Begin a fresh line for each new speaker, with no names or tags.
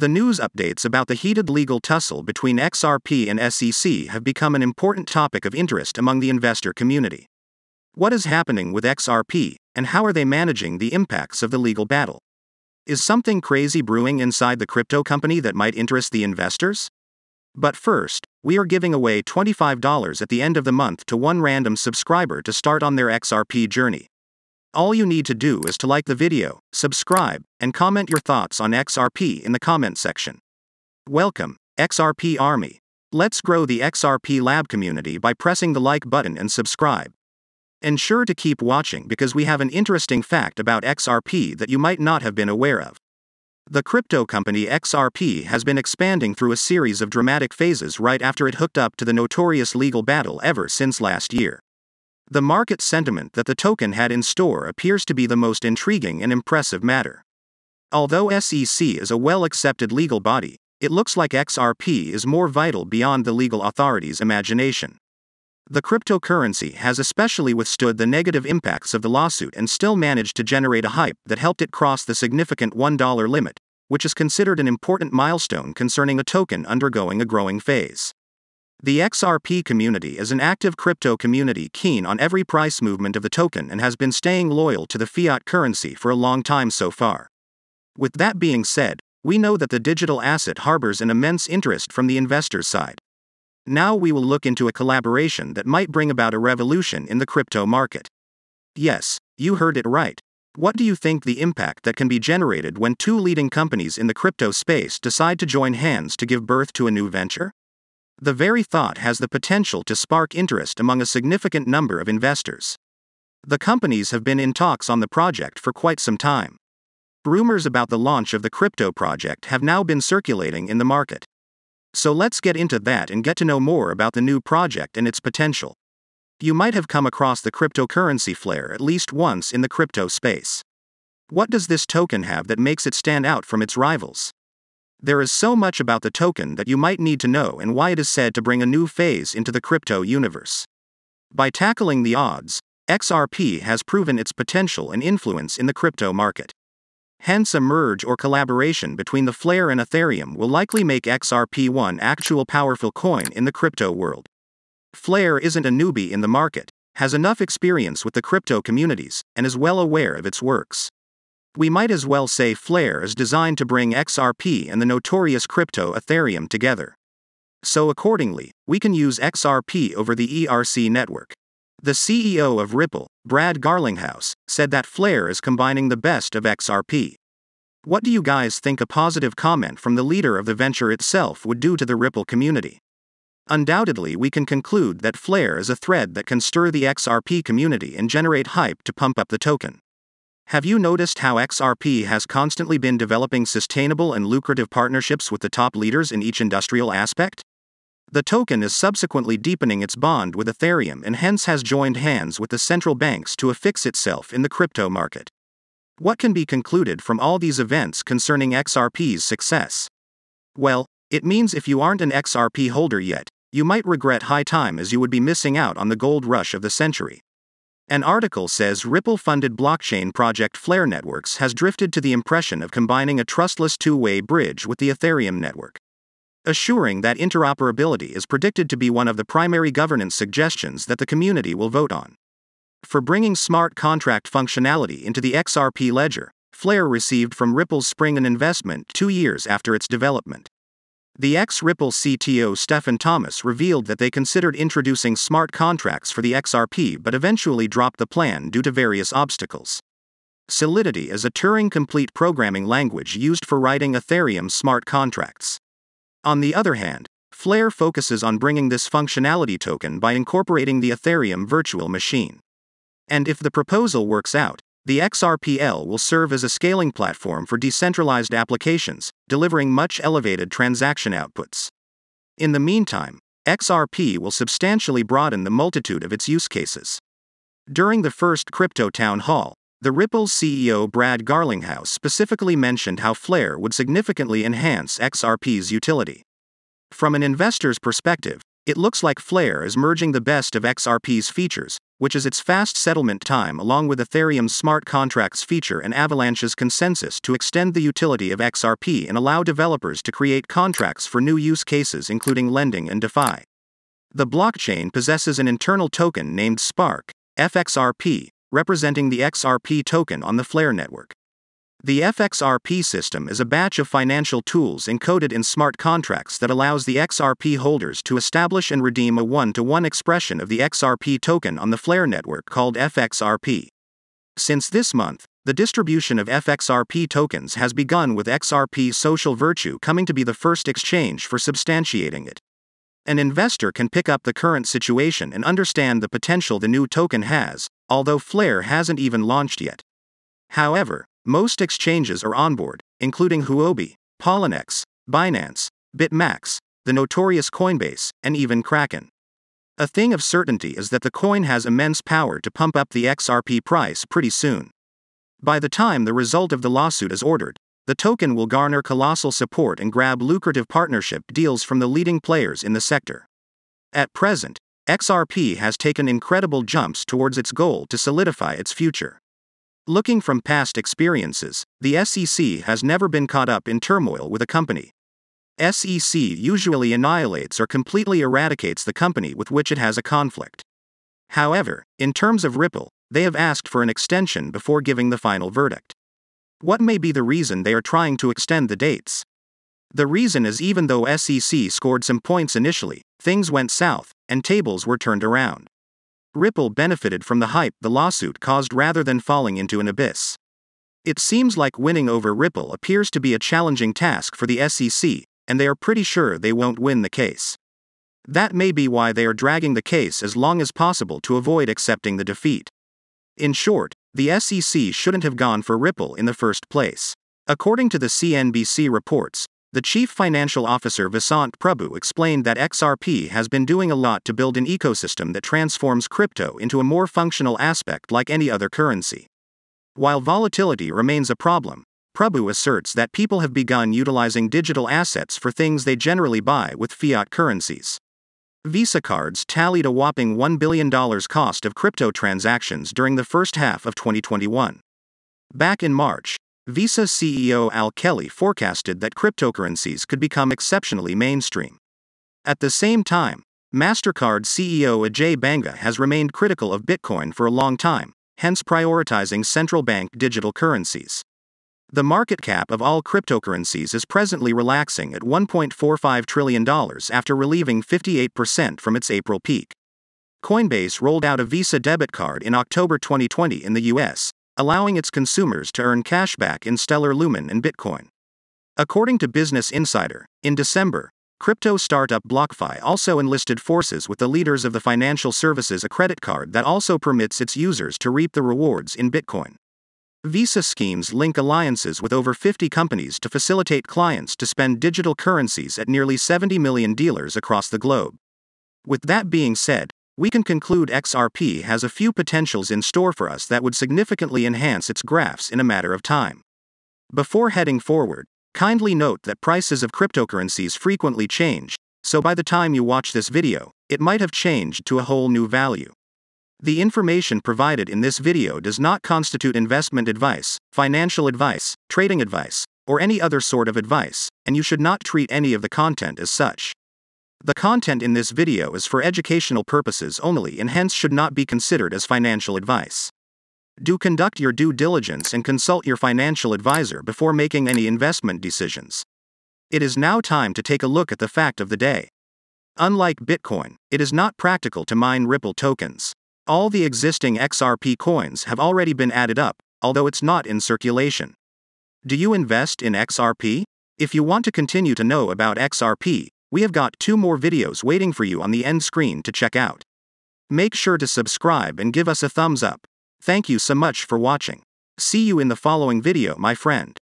The news updates about the heated legal tussle between XRP and SEC have become an important topic of interest among the investor community. What is happening with XRP, and how are they managing the impacts of the legal battle? Is something crazy brewing inside the crypto company that might interest the investors? But first, we are giving away $25 at the end of the month to one random subscriber to start on their XRP journey. All you need to do is to like the video, subscribe, and comment your thoughts on XRP in the comment section. Welcome, XRP Army. Let's grow the XRP Lab community by pressing the like button and subscribe. Ensure to keep watching because we have an interesting fact about XRP that you might not have been aware of. The crypto company XRP has been expanding through a series of dramatic phases right after it hooked up to the notorious legal battle ever since last year. The market sentiment that the token had in store appears to be the most intriguing and impressive matter. Although SEC is a well accepted legal body, it looks like XRP is more vital beyond the legal authority's imagination. The cryptocurrency has especially withstood the negative impacts of the lawsuit and still managed to generate a hype that helped it cross the significant $1 limit, which is considered an important milestone concerning a token undergoing a growing phase. The XRP community is an active crypto community keen on every price movement of the token and has been staying loyal to the fiat currency for a long time so far. With that being said, we know that the digital asset harbors an immense interest from the investor's side. Now we will look into a collaboration that might bring about a revolution in the crypto market. Yes, you heard it right. What do you think the impact that can be generated when two leading companies in the crypto space decide to join hands to give birth to a new venture? the very thought has the potential to spark interest among a significant number of investors. The companies have been in talks on the project for quite some time. Rumors about the launch of the crypto project have now been circulating in the market. So let's get into that and get to know more about the new project and its potential. You might have come across the cryptocurrency flare at least once in the crypto space. What does this token have that makes it stand out from its rivals? There is so much about the token that you might need to know and why it is said to bring a new phase into the crypto universe. By tackling the odds, XRP has proven its potential and influence in the crypto market. Hence, a merge or collaboration between the Flare and Ethereum will likely make XRP one actual powerful coin in the crypto world. Flare isn't a newbie in the market, has enough experience with the crypto communities, and is well aware of its works. We might as well say Flare is designed to bring XRP and the notorious crypto Ethereum together. So accordingly, we can use XRP over the ERC network. The CEO of Ripple, Brad Garlinghouse, said that Flare is combining the best of XRP. What do you guys think a positive comment from the leader of the venture itself would do to the Ripple community? Undoubtedly, we can conclude that Flare is a thread that can stir the XRP community and generate hype to pump up the token. Have you noticed how XRP has constantly been developing sustainable and lucrative partnerships with the top leaders in each industrial aspect? The token is subsequently deepening its bond with Ethereum and hence has joined hands with the central banks to affix itself in the crypto market. What can be concluded from all these events concerning XRP's success? Well, it means if you aren't an XRP holder yet, you might regret high time as you would be missing out on the gold rush of the century. An article says Ripple funded blockchain project Flare Networks has drifted to the impression of combining a trustless two way bridge with the Ethereum network. Assuring that interoperability is predicted to be one of the primary governance suggestions that the community will vote on. For bringing smart contract functionality into the XRP ledger, Flare received from Ripple's Spring an investment two years after its development. The ex Ripple CTO Stefan Thomas revealed that they considered introducing smart contracts for the XRP but eventually dropped the plan due to various obstacles. Solidity is a Turing complete programming language used for writing Ethereum smart contracts. On the other hand, Flare focuses on bringing this functionality token by incorporating the Ethereum virtual machine. And if the proposal works out, the XRPL will serve as a scaling platform for decentralized applications, delivering much elevated transaction outputs. In the meantime, XRP will substantially broaden the multitude of its use cases. During the first crypto town hall, the Ripple's CEO Brad Garlinghouse specifically mentioned how Flare would significantly enhance XRP's utility. From an investor's perspective, it looks like Flare is merging the best of XRP's features, which is its fast settlement time along with Ethereum's smart contracts feature and Avalanche's consensus to extend the utility of XRP and allow developers to create contracts for new use cases including lending and DeFi. The blockchain possesses an internal token named Spark, FXRP, representing the XRP token on the Flare network. The FXRP system is a batch of financial tools encoded in smart contracts that allows the XRP holders to establish and redeem a one to one expression of the XRP token on the Flare network called FXRP. Since this month, the distribution of FXRP tokens has begun with XRP Social Virtue coming to be the first exchange for substantiating it. An investor can pick up the current situation and understand the potential the new token has, although Flare hasn't even launched yet. However, most exchanges are onboard, including Huobi, Polynex, Binance, BitMax, the notorious Coinbase, and even Kraken. A thing of certainty is that the coin has immense power to pump up the XRP price pretty soon. By the time the result of the lawsuit is ordered, the token will garner colossal support and grab lucrative partnership deals from the leading players in the sector. At present, XRP has taken incredible jumps towards its goal to solidify its future. Looking from past experiences, the SEC has never been caught up in turmoil with a company. SEC usually annihilates or completely eradicates the company with which it has a conflict. However, in terms of Ripple, they have asked for an extension before giving the final verdict. What may be the reason they are trying to extend the dates? The reason is even though SEC scored some points initially, things went south, and tables were turned around. Ripple benefited from the hype the lawsuit caused rather than falling into an abyss. It seems like winning over Ripple appears to be a challenging task for the SEC, and they are pretty sure they won't win the case. That may be why they are dragging the case as long as possible to avoid accepting the defeat. In short, the SEC shouldn't have gone for Ripple in the first place. According to the CNBC reports, the chief financial officer Vasant Prabhu explained that XRP has been doing a lot to build an ecosystem that transforms crypto into a more functional aspect like any other currency. While volatility remains a problem, Prabhu asserts that people have begun utilizing digital assets for things they generally buy with fiat currencies. Visa cards tallied a whopping $1 billion cost of crypto transactions during the first half of 2021. Back in March, Visa CEO Al Kelly forecasted that cryptocurrencies could become exceptionally mainstream. At the same time, MasterCard CEO Ajay Banga has remained critical of Bitcoin for a long time, hence prioritizing central bank digital currencies. The market cap of all cryptocurrencies is presently relaxing at $1.45 trillion after relieving 58% from its April peak. Coinbase rolled out a Visa debit card in October 2020 in the US, allowing its consumers to earn cashback in Stellar Lumen and Bitcoin. According to Business Insider, in December, crypto startup BlockFi also enlisted forces with the leaders of the financial services a credit card that also permits its users to reap the rewards in Bitcoin. Visa schemes link alliances with over 50 companies to facilitate clients to spend digital currencies at nearly 70 million dealers across the globe. With that being said, we can conclude XRP has a few potentials in store for us that would significantly enhance its graphs in a matter of time. Before heading forward, kindly note that prices of cryptocurrencies frequently change, so by the time you watch this video, it might have changed to a whole new value. The information provided in this video does not constitute investment advice, financial advice, trading advice, or any other sort of advice, and you should not treat any of the content as such. The content in this video is for educational purposes only and hence should not be considered as financial advice. Do conduct your due diligence and consult your financial advisor before making any investment decisions. It is now time to take a look at the fact of the day. Unlike Bitcoin, it is not practical to mine Ripple tokens. All the existing XRP coins have already been added up, although it's not in circulation. Do you invest in XRP? If you want to continue to know about XRP, we have got two more videos waiting for you on the end screen to check out. Make sure to subscribe and give us a thumbs up. Thank you so much for watching. See you in the following video my friend.